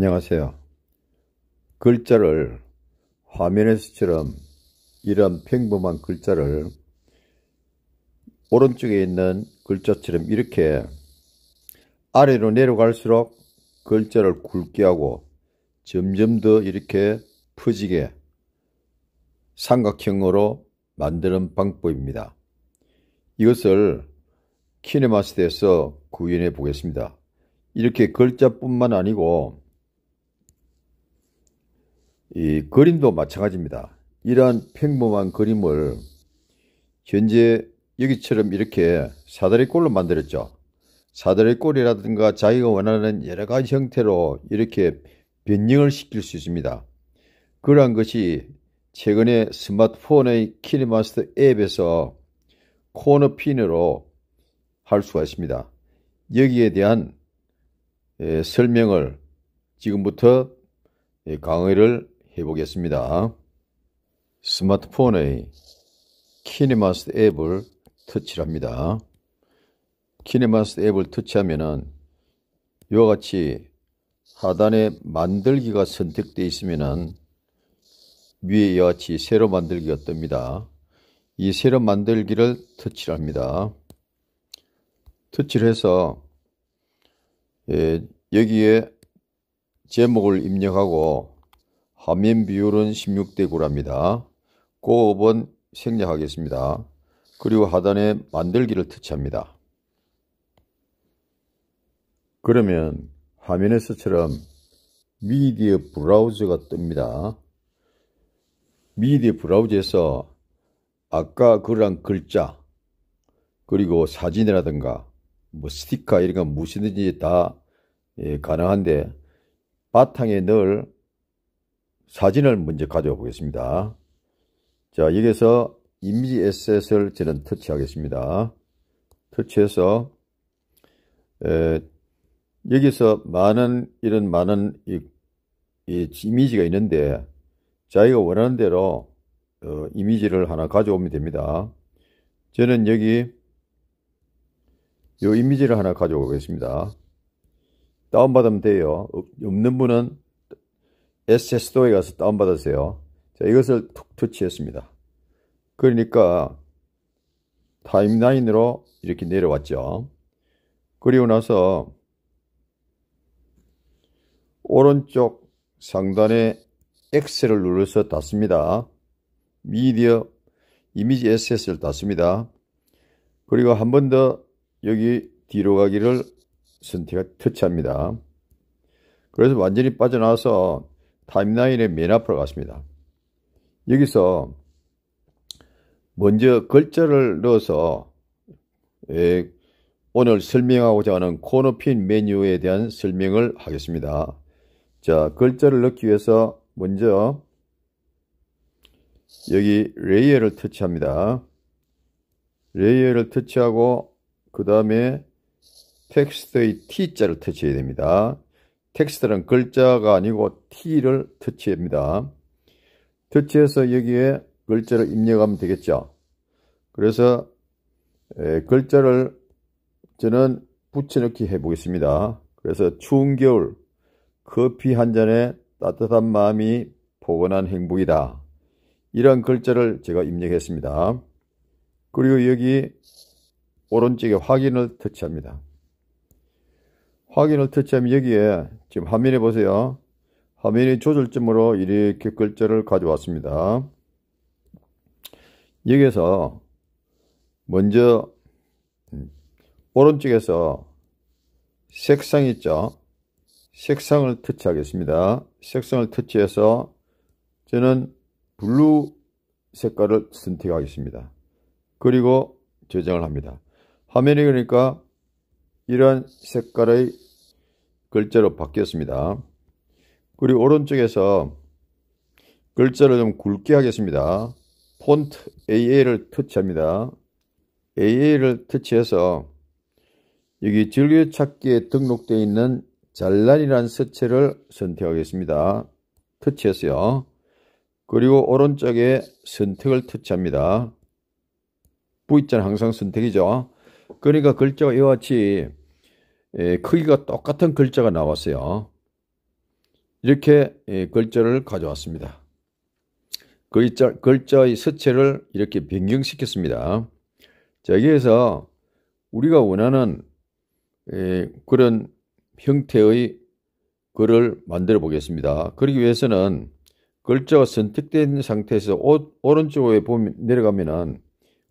안녕하세요. 글자를 화면에서처럼 이런 평범한 글자를 오른쪽에 있는 글자처럼 이렇게 아래로 내려갈수록 글자를 굵게 하고 점점 더 이렇게 퍼지게 삼각형으로 만드는 방법입니다. 이것을 키네마스터에서 구현해 보겠습니다. 이렇게 글자뿐만 아니고 이 그림도 마찬가지입니다. 이러한 평범한 그림을 현재 여기처럼 이렇게 사다리꼴로 만들었죠. 사다리꼴이라든가 자기가 원하는 여러 가지 형태로 이렇게 변형을 시킬 수 있습니다. 그러한 것이 최근에 스마트폰의 키니마스터 앱에서 코너핀으로 할 수가 있습니다. 여기에 대한 설명을 지금부터 강의를 해보겠습니다. 스마트폰의 키네마스 앱을 터치합니다. 키네마스 앱을 터치하면은 이와 같이 하단에 만들기가 선택되어 있으면은 위에 이와 같이 새로 만들기가 뜹니다. 이 새로 만들기를 터치 합니다. 터치를 해서 예, 여기에 제목을 입력하고 반면 비율은 16대 9랍니다. 고 5번 생략하겠습니다. 그리고 하단에 만들기를 터치합니다. 그러면 화면에서처럼 미디어 브라우저가 뜹니다. 미디어 브라우저에서 아까 그런 글자 그리고 사진이라든가 뭐 스티커 이런 건 무엇이든지 다 예, 가능한데 바탕에 넣을 사진을 먼저 가져와 보겠습니다. 자, 여기서 이미지 에셋을 저는 터치하겠습니다. 터치해서 에, 여기서 많은 이런 많은 이, 이 이미지가 있는데 자기가 원하는 대로 어, 이미지를 하나 가져오면 됩니다. 저는 여기 이 이미지를 하나 가져오겠습니다. 다운받으면 돼요. 없는 분은 s s 도에 가서 다운받았어요 자, 이것을 툭 터치했습니다. 그러니까 타임라인으로 이렇게 내려왔죠. 그리고 나서 오른쪽 상단에 X를 눌러서 닫습니다. 미디어 이미지 SS를 닫습니다. 그리고 한 번 더 여기 뒤로 가기를 선택 터치합니다. 그래서 완전히 빠져나와서 타임라인의 맨 앞으로 갔습니다. 여기서 먼저 글자를 넣어서 예, 오늘 설명하고자 하는 코너핀 메뉴에 대한 설명을 하겠습니다. 자, 글자를 넣기 위해서 먼저 여기 레이어를 터치합니다. 레이어를 터치하고 그 다음에 텍스트의 T자를 터치해야 됩니다. 텍스트는 글자가 아니고 T를 터치합니다. 터치해서 여기에 글자를 입력하면 되겠죠. 그래서 글자를 저는 붙여넣기 해보겠습니다. 그래서 추운 겨울 커피 한 잔에 따뜻한 마음이 포근한 행복이다. 이런 글자를 제가 입력했습니다. 그리고 여기 오른쪽에 확인을 터치합니다. 확인을 터치하면 여기에 지금 화면에 보세요. 화면이 조절점으로 이렇게 글자를 가져왔습니다. 여기에서 먼저 음, 오른쪽에서 색상 있죠. 색상을 터치하겠습니다. 색상을 터치해서 저는 블루 색깔을 선택하겠습니다. 그리고 저장을 합니다. 화면이 그러니까 이런 색깔의 글자로 바뀌었습니다. 그리고 오른쪽에서 글자를 좀 굵게 하겠습니다. 폰트 AA를 터치합니다. AA를 터치해서 여기 즐겨찾기에 등록되어 있는 잘란이라는 서체를 선택하겠습니다. 터치했어요. 그리고 오른쪽에 선택을 터치합니다. V자는 항상 선택이죠. 그러니까 글자가 이와 같이 예, 크기가 똑같은 글자가 나왔어요. 이렇게 예, 글자를 가져왔습니다. 글자, 그 글자의 서체를 이렇게 변경시켰습니다. 자, 여기에서 우리가 원하는 예, 그런 형태의 글을 만들어 보겠습니다. 그러기 위해서는 글자가 선택된 상태에서 오, 오른쪽에 보면, 내려가면은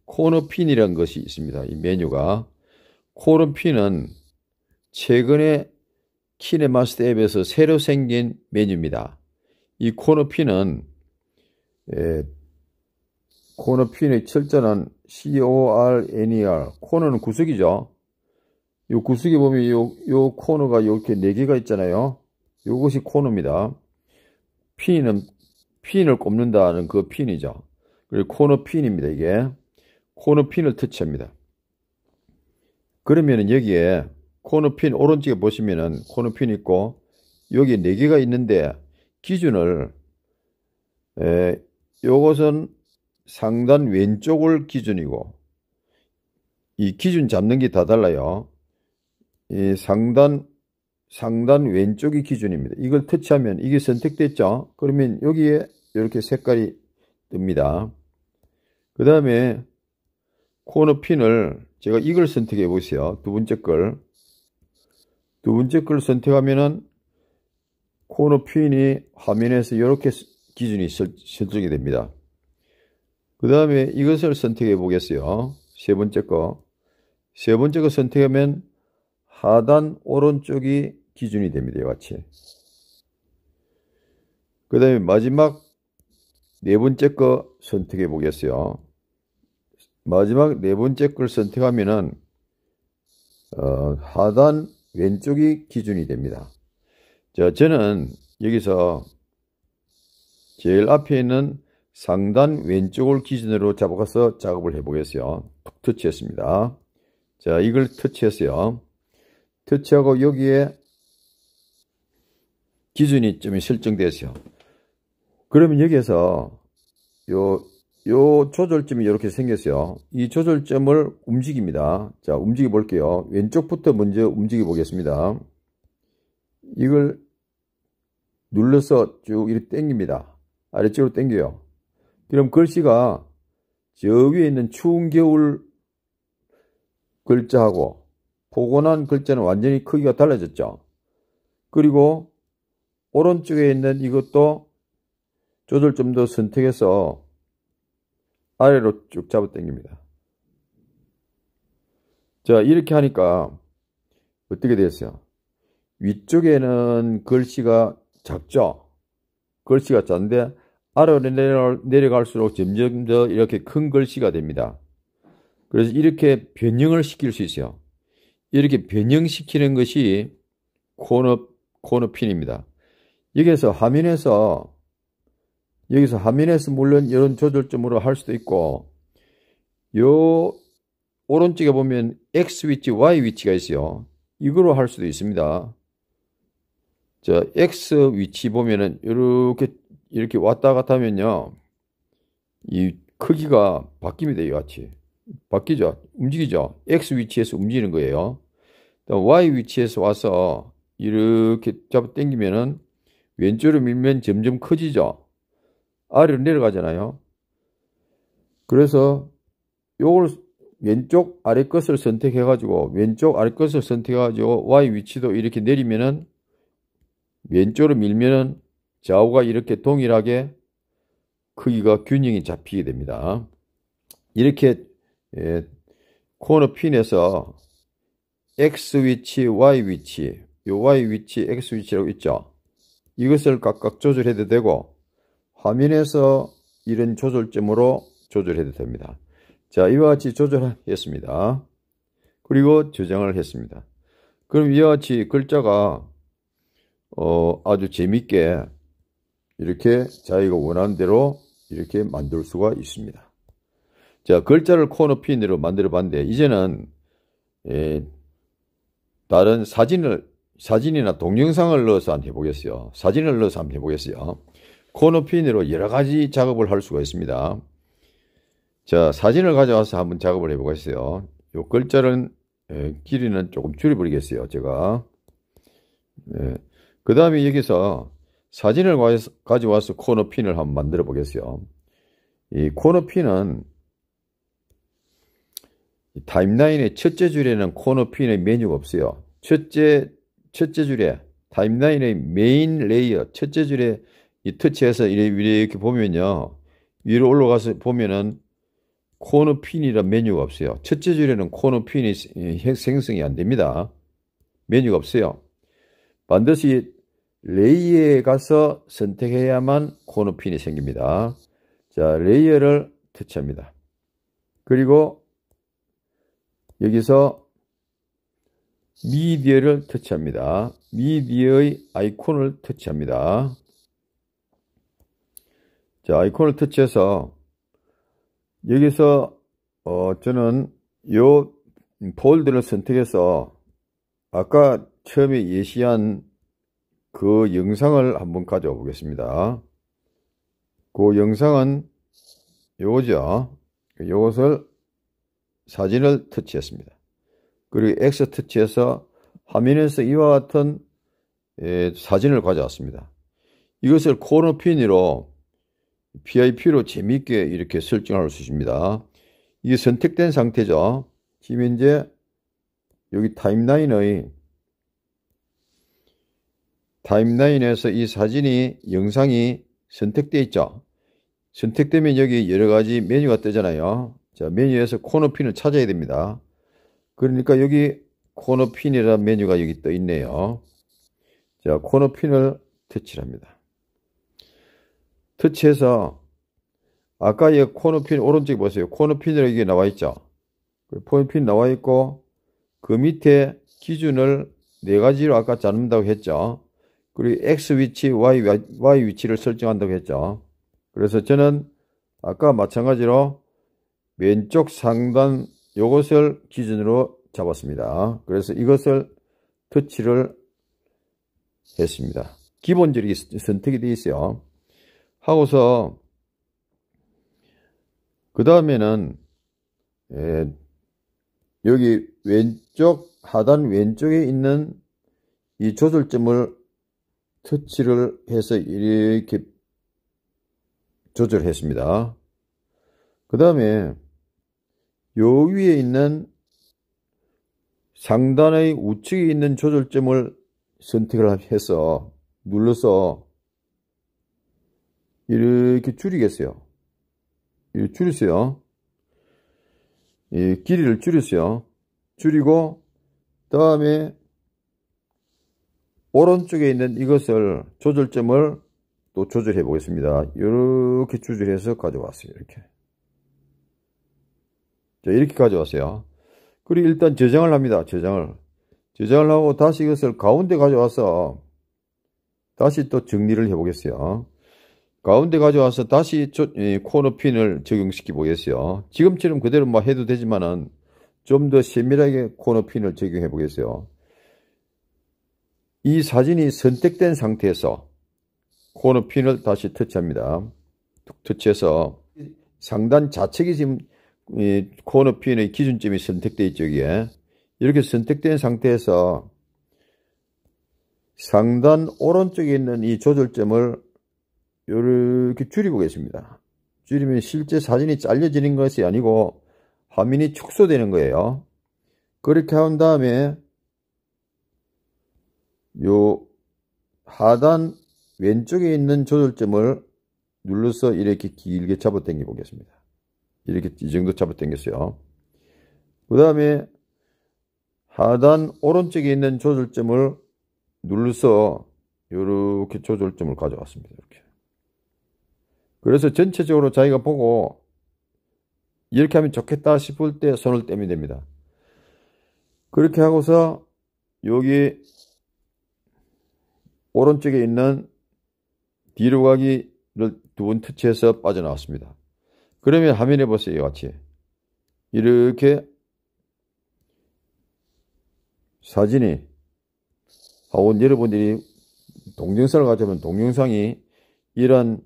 코너 핀이라는 것이 있습니다. 이 메뉴가. 코너 핀은 최근에 키네마스터 앱에서 새로 생긴 메뉴입니다. 이 코너피는 에, 예, 코너핀의 철자는 C-O-R-N-E-R e 코너는 구석이죠. 이 구석에 보면 요, 요 코너가 이렇게 4개가 있잖아요. 이것이 코너입니다. 핀은 핀을 꼽는다는 그 핀이죠. 그리고 코너핀입니다. 이게 코너핀을 터치합니다. 그러면 은 여기에 코너핀 오른쪽에 보시면은 코너핀 있고 여기 네 개가 있는데 기준을 에, 요것은 상단 왼쪽을 기준이고 이 기준 잡는 게 다 달라요. 이 상단 상단 왼쪽이 기준입니다. 이걸 터치하면 이게 선택됐죠. 그러면 여기에 이렇게 색깔이 뜹니다. 그 다음에 코너 핀을 제가 이걸 선택해 보세요. 두 번째 걸두 번째 글을 선택하면은 코너 표현이 화면에서 이렇게 기준이 설정이 됩니다. 그 다음에 이것을 선택해 보겠어요. 세 번째 거. 세 번째 거 선택하면 하단 오른쪽이 기준이 됩니다. 이와 같이. 그 다음에 마지막 네 번째 거 선택해 보겠어요. 마지막 네 번째 걸 선택하면은 어, 하단 왼쪽이 기준이 됩니다. 자, 저는 여기서 제일 앞에 있는 상단 왼쪽을 기준으로 잡아가서 작업을 해보겠어요. 툭 터치했습니다. 자, 이걸 터치했어요. 터치하고 여기에 기준이 좀 설정되었어요. 그러면 여기에서 요요 조절점이 이렇게 생겼어요. 이 조절점을 움직입니다. 자, 움직여 볼게요. 왼쪽부터 먼저 움직여 보겠습니다. 이걸 눌러서 쭉 이렇게 당깁니다. 아래쪽으로 당겨요. 그럼 글씨가 저 위에 있는 추운 겨울 글자하고 포근한 글자는 완전히 크기가 달라졌죠. 그리고 오른쪽에 있는 이것도 조절점도 선택해서 아래로 쭉 잡아 당깁니다. 자, 이렇게 하니까 어떻게 되었어요? 위쪽에는 글씨가 작죠? 글씨가 짠데 아래로 내려갈수록 점점 더 이렇게 큰 글씨가 됩니다. 그래서 이렇게 변형을 시킬 수 있어요. 이렇게 변형시키는 것이 코너, 코너핀입니다. 여기에서 화면에서 여기서 하면에서 물론 이런 조절점으로 할 수도 있고 요 오른쪽에 보면 X 위치, Y 위치가 있어요. 이거로 할 수도 있습니다. 자, X 위치 보면은 이렇게 이렇게 왔다 갔다 하면요. 이 크기가 바뀝니다. 이같이. 바뀌죠. 움직이죠. X 위치에서 움직이는 거예요. Y 위치에서 와서 이렇게 잡아 당기면은 왼쪽으로 밀면 점점 커지죠. 아래로 내려가잖아요. 그래서 요걸 왼쪽 아래 것을 선택해 가지고 왼쪽 아래 것을 선택해 가지고 y 위치도 이렇게 내리면은 왼쪽으로 밀면은 좌우가 이렇게 동일하게 크기가 균형이 잡히게 됩니다. 이렇게 예, 코너 핀에서 x 위치, y 위치, 요 y 위치, x 위치라고 있죠. 이것을 각각 조절해도 되고 화면에서 이런 조절점으로 조절해도 됩니다. 자 이와 같이 조절했습니다. 그리고 저장을 했습니다. 그럼 이와 같이 글자가 어, 아주 재밌게 이렇게 자기가 원하는 대로 이렇게 만들 수가 있습니다. 자 글자를 코너핀으로 만들어 봤는데 이제는 예, 다른 사진을 사진이나 동영상을 넣어서 한번 해보겠어요. 사진을 넣어서 한번 해보겠어요. 코너핀으로 여러 가지 작업을 할 수가 있습니다. 자, 사진을 가져와서 한번 작업을 해보겠어요. 요 글자는 예, 길이는 조금 줄여버리겠어요. 제가. 예. 그 다음에 여기서 사진을 가져와서 코너핀을 한번 만들어 보겠어요. 이 코너핀은 타임라인의 첫째 줄에는 코너핀의 메뉴가 없어요. 첫째, 첫째 줄에 타임라인의 메인 레이어, 첫째 줄에 이 터치해서 이렇게 보면요. 위로 올라가서 보면은 코너 핀이란 메뉴가 없어요. 첫째 줄에는 코너 핀이 예, 생성이 안 됩니다. 메뉴가 없어요. 반드시 레이에 가서 선택해야만 코너 핀이 생깁니다. 자, 레이어를 터치합니다. 그리고 여기서 미디어를 터치합니다. 미디어의 아이콘을 터치합니다. 자, 아이콘을 터치해서 여기서 어, 저는 요 폴드를 선택해서 아까 처음에 예시한 그 영상을 한번 가져와 보겠습니다. 그 영상은 요거죠. 요것을 사진을 터치했습니다. 그리고 X 터치해서 화면에서 이와 같은 예, 사진을 가져왔습니다. 이것을 코너 핀으로 p i p 로 재미있게 이렇게 설정할 수 있습니다. 이게 선택된 상태죠. 지금 현재 여기 타임라인의 타임라인에서 이 사진이 영상이 선택되어 있죠. 선택되면 여기 여러 가지 메뉴가 뜨잖아요. 자, 메뉴에서 코너핀을 찾아야 됩니다. 그러니까 여기 코너핀이라는 메뉴가 여기 떠 있네요. 자, 코너핀을 퇴치합니다 터치해서 아까 이 코너핀 오른쪽 보세요. 코너핀으로 이게 나와 있죠. 코너핀 그 나와 있고 그 밑에 기준을 네 가지로 아까 잡는다고 했죠. 그리고 X 위치, Y, y 위치를 설정한다고 했죠. 그래서 저는 아까 마찬가지로 왼쪽 상단 요것을 기준으로 잡았습니다. 그래서 이것을 터치를 했습니다. 기본적인 선택이 되어 있어요. 하고서 그 다음에는 예, 여기 왼쪽 하단 왼쪽에 있는 이 조절점을 터치를 해서 이렇게 조절했습니다. 그 다음에 요 위에 있는 상단의 우측에 있는 조절점을 선택을 해서 눌러서 이렇게 줄이겠어요. 이렇게 줄이세요. 이 길이를 줄이세요. 줄이고 다음에 오른쪽에 있는 이것을 조절점을 또 조절해 보겠습니다. 이렇게 조절해서 가져왔어요. 이렇게. 자, 이렇게 가져왔어요. 그리고 일단 저장을 합니다. 저장을. 저장을 하고 다시 이것을 가운데 가져와서 다시 또 정리를 해보겠어요. 가운데 가져와서 다시 코너핀을 적용시켜 보겠어요. 지금처럼 그대로 뭐 해도 되지만은 좀 더 세밀하게 코너핀을 적용해 보겠어요. 이 사진이 선택된 상태에서 코너핀을 다시 터치합니다. 터치해서 상단 좌측이 지금 코너핀의 기준점이 선택되어 있죠. 여기 이렇게 선택된 상태에서 상단 오른쪽에 있는 이 조절점을 이렇게 줄이고 계십니다. 줄이면 실제 사진이 잘려지는 것이 아니고 화면이 축소되는 거예요. 그렇게 한 다음에 요 하단 왼쪽에 있는 조절점을 눌러서 이렇게 길게 잡아당겨 보겠습니다. 이렇게 이 정도 잡아당겼어요. 그 다음에 하단 오른쪽에 있는 조절점을 눌러서 이렇게 조절점을 가져왔습니다. 이렇게. 그래서 전체적으로 자기가 보고 이렇게 하면 좋겠다 싶을 때 손을 떼면 됩니다. 그렇게 하고서 여기 오른쪽에 있는 뒤로 가기를 두 번 터치해서 빠져나왔습니다. 그러면 화면에 보세요. 같이 이렇게 사진이 하원 아, 여러분들이 동영상을 가져면 동영상이 이런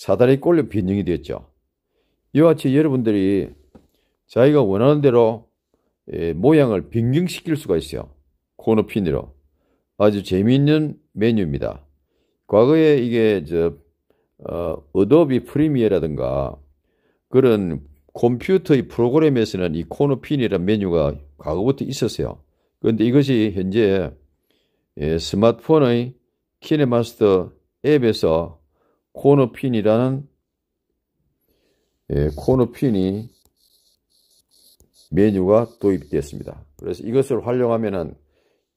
사단의 꼴로 변형이 되었죠. 이와 같이 여러분들이 자기가 원하는 대로 예, 모양을 변경시킬 수가 있어요. 코너핀으로. 아주 재미있는 메뉴입니다. 과거에 이게 저 어, 도비 프리미어라든가 그런 컴퓨터의 프로그램에서는 이 코너핀이라는 메뉴가 과거부터 있었어요. 그런데 이것이 현재 예, 스마트폰의 키네마스터 앱에서 코너핀이라는 예, 코너핀이 메뉴가 도입되었습니다. 그래서 이것을 활용하면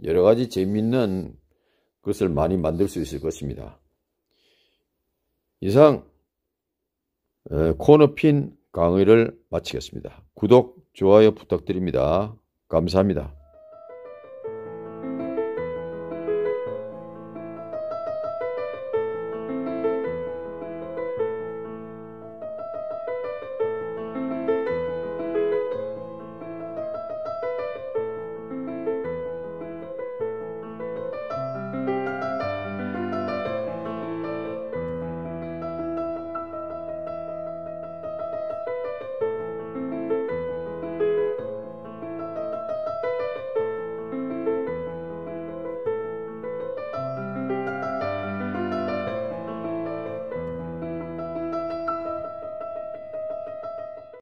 여러 가지 재미있는 것을 많이 만들 수 있을 것입니다. 이상 예, 코너핀 강의를 마치겠습니다. 구독, 좋아요 부탁드립니다. 감사합니다.